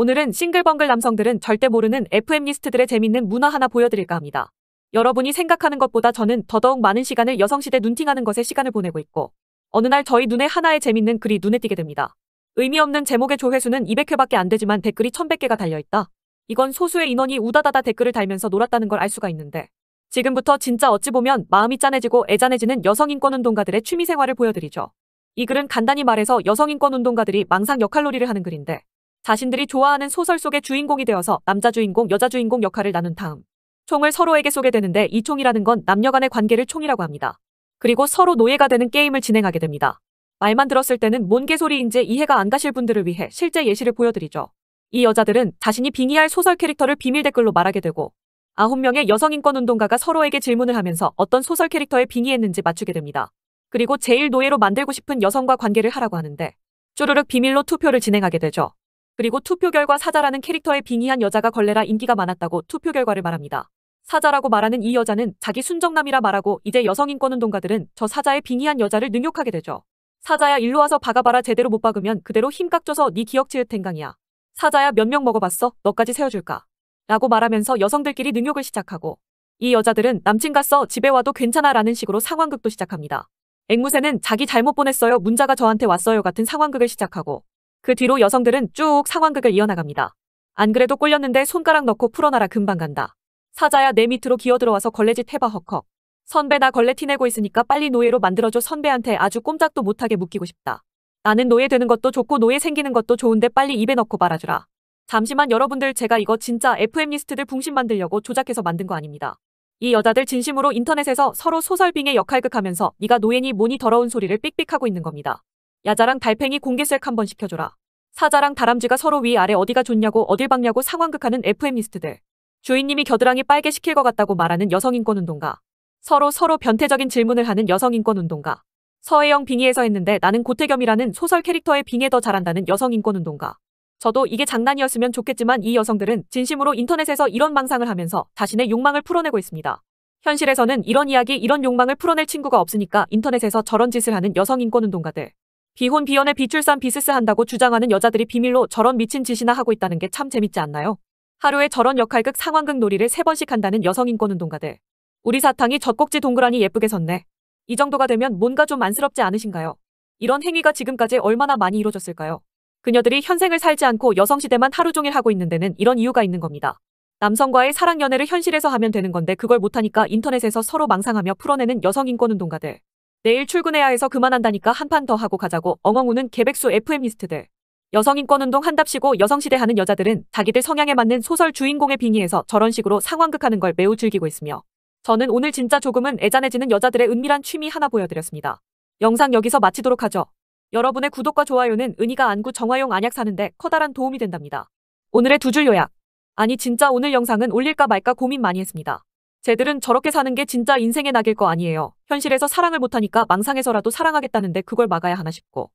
오늘은 싱글벙글 남성들은 절대 모르는 FM리스트들의 재밌는 문화 하나 보여드릴까 합니다. 여러분이 생각하는 것보다 저는 더더욱 많은 시간을 여성시대 눈팅하는 것에 시간을 보내고 있고 어느 날 저희 눈에 하나의 재밌는 글이 눈에 띄게 됩니다. 의미 없는 제목의 조회수는 200회밖에 안 되지만 댓글이 1100개가 달려있다. 이건 소수의 인원이 우다다다 댓글을 달면서 놀았다는 걸 알 수가 있는데 지금부터 진짜 어찌 보면 마음이 짠해지고 애잔해지는 여성인권운동가들의 취미생활을 보여드리죠. 이 글은 간단히 말해서 여성인권운동가들이 망상 역할놀이를 하는 글인데 자신들이 좋아하는 소설 속의 주인공이 되어서 남자 주인공, 여자 주인공 역할을 나눈 다음 총을 서로에게 쏘게 되는데 이 총이라는 건 남녀 간의 관계를 총이라고 합니다. 그리고 서로 노예가 되는 게임을 진행하게 됩니다. 말만 들었을 때는 뭔 개소리인지 이해가 안 가실 분들을 위해 실제 예시를 보여드리죠. 이 여자들은 자신이 빙의할 소설 캐릭터를 비밀 댓글로 말하게 되고 9명의 여성인권운동가가 서로에게 질문을 하면서 어떤 소설 캐릭터에 빙의했는지 맞추게 됩니다. 그리고 제일 노예로 만들고 싶은 여성과 관계를 하라고 하는데 쪼르륵 비밀로 투표를 진행하게 되죠. 그리고 투표 결과 사자라는 캐릭터에 빙의한 여자가 걸레라 인기가 많았다고 투표 결과를 말합니다. 사자라고 말하는 이 여자는 자기 순정남이라 말하고 이제 여성인권운동가들은 저사자의 빙의한 여자를 능욕하게 되죠. 사자야 일로 와서 박아봐라 제대로 못 박으면 그대로 힘 깎줘서 네 기억치읓 탱강이야. 사자야 몇 명 먹어봤어? 너까지 세워줄까? 라고 말하면서 여성들끼리 능욕을 시작하고 이 여자들은 남친 갔어 집에 와도 괜찮아 라는 식으로 상황극도 시작합니다. 앵무새는 자기 잘못 보냈어요 문자가 저한테 왔어요 같은 상황극을 시작하고 그 뒤로 여성들은 쭉 상황극을 이어나갑니다. 안 그래도 꼴렸는데 손가락 넣고 풀어놔라 금방 간다. 사자야 내 밑으로 기어들어와서 걸레짓 해봐 헉헉. 선배 나 걸레 티내고 있으니까 빨리 노예로 만들어줘 선배한테 아주 꼼짝도 못하게 묶이고 싶다. 나는 노예 되는 것도 좋고 노예 생기는 것도 좋은데 빨리 입에 넣고 말아주라. 잠시만 여러분들 제가 이거 진짜 FM 리스트들 붕신 만들려고 조작해서 만든 거 아닙니다. 이 여자들 진심으로 인터넷에서 서로 소설빙의 역할극 하면서 네가 노예니 뭐니 더러운 소리를 삑삑하고 있는 겁니다. 야자랑 달팽이 공개색 한번 시켜줘라. 사자랑 다람쥐가 서로 위아래 어디가 좋냐고 어딜 박냐고 상황극하는 FM리스트들. 주인님이 겨드랑이 빨개 시킬 것 같다고 말하는 여성인권운동가. 서로 서로 변태적인 질문을 하는 여성인권운동가. 서해영 빙의에서 했는데 나는 고태겸이라는 소설 캐릭터의 빙의 더 잘한다는 여성인권운동가. 저도 이게 장난이었으면 좋겠지만 이 여성들은 진심으로 인터넷에서 이런 망상을 하면서 자신의 욕망을 풀어내고 있습니다. 현실에서는 이런 이야기 이런 욕망을 풀어낼 친구가 없으니까 인터넷에서 저런 짓을 하는 여성인권운동가들. 비혼 비연의 비출산 비스스 한다고 주장하는 여자들이 비밀로 저런 미친 짓이나 하고 있다는 게 참 재밌지 않나요? 하루에 저런 역할극 상황극 놀이를 세 번씩 한다는 여성인권운동가들. 우리 사탕이 젖꼭지 동그라니 예쁘게 섰네. 이 정도가 되면 뭔가 좀 안쓰럽지 않으신가요? 이런 행위가 지금까지 얼마나 많이 이루어졌을까요? 그녀들이 현생을 살지 않고 여성시대만 하루 종일 하고 있는 데는 이런 이유가 있는 겁니다. 남성과의 사랑 연애를 현실에서 하면 되는 건데 그걸 못하니까 인터넷에서 서로 망상하며 풀어내는 여성인권운동가들. 내일 출근해야 해서 그만한다니까 한 판 더 하고 가자고 엉엉 우는 개백수 FM이스트들. 여성인권운동 한답시고 여성시대 하는 여자들은 자기들 성향에 맞는 소설 주인공의 빙의해서 저런 식으로 상황극하는 걸 매우 즐기고 있으며 저는 오늘 진짜 조금은 애잔해지는 여자들의 은밀한 취미 하나 보여드렸습니다. 영상 여기서 마치도록 하죠. 여러분의 구독과 좋아요는 은희가 안구 정화용 안약 사는데 커다란 도움이 된답니다. 오늘의 두 줄 요약. 아니 진짜 오늘 영상은 올릴까 말까 고민 많이 했습니다. 쟤들은 저렇게 사는 게 진짜 인생의 낙일 거 아니에요. 현실에서 사랑을 못하니까 망상에서라도 사랑하겠다는데 그걸 막아야 하나 싶고.